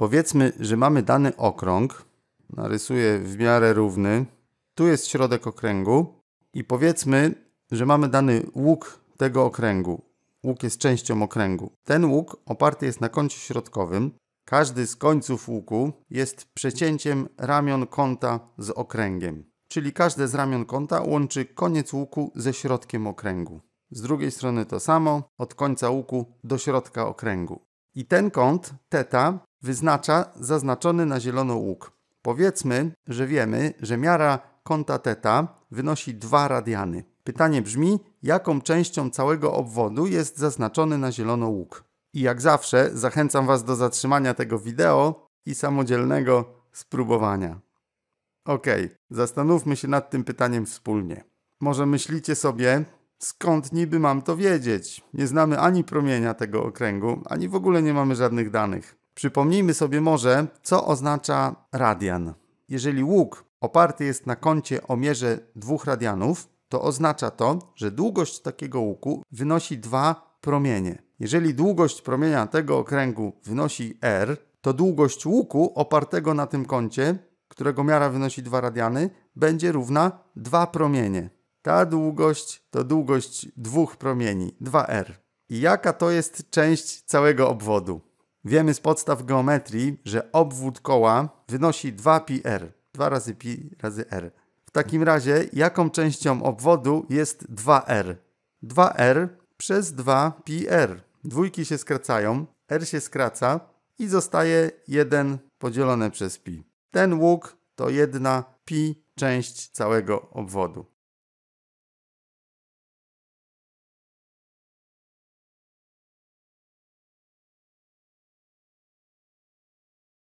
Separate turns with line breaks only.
Powiedzmy, że mamy dany okrąg, narysuję w miarę równy, tu jest środek okręgu i powiedzmy, że mamy dany łuk tego okręgu. Łuk jest częścią okręgu. Ten łuk oparty jest na kącie środkowym. Każdy z końców łuku jest przecięciem ramion kąta z okręgiem. Czyli każde z ramion kąta łączy koniec łuku ze środkiem okręgu. Z drugiej strony to samo, od końca łuku do środka okręgu i ten kąt θ wyznacza zaznaczony na zielono łuk. Powiedzmy, że wiemy, że miara kąta θ wynosi 2 radiany. Pytanie brzmi, jaką częścią całego obwodu jest zaznaczony na zielono łuk? I jak zawsze zachęcam Was do zatrzymania tego wideo i samodzielnego spróbowania. Ok, zastanówmy się nad tym pytaniem wspólnie. Może myślicie sobie, Skąd niby mam to wiedzieć? Nie znamy ani promienia tego okręgu, ani w ogóle nie mamy żadnych danych. Przypomnijmy sobie może, co oznacza radian. Jeżeli łuk oparty jest na kącie o mierze dwóch radianów, to oznacza to, że długość takiego łuku wynosi dwa promienie. Jeżeli długość promienia tego okręgu wynosi r, to długość łuku opartego na tym kącie, którego miara wynosi dwa radiany, będzie równa dwa promienie. Ta długość to długość dwóch promieni, 2r. I jaka to jest część całego obwodu? Wiemy z podstaw geometrii, że obwód koła wynosi 2πr, 2 razy pi razy r. W takim razie jaką częścią obwodu jest 2r? 2r przez 2πr. Dwójki się skracają, r się skraca i zostaje 1 podzielone przez pi. Ten łuk to jedna pi część całego obwodu.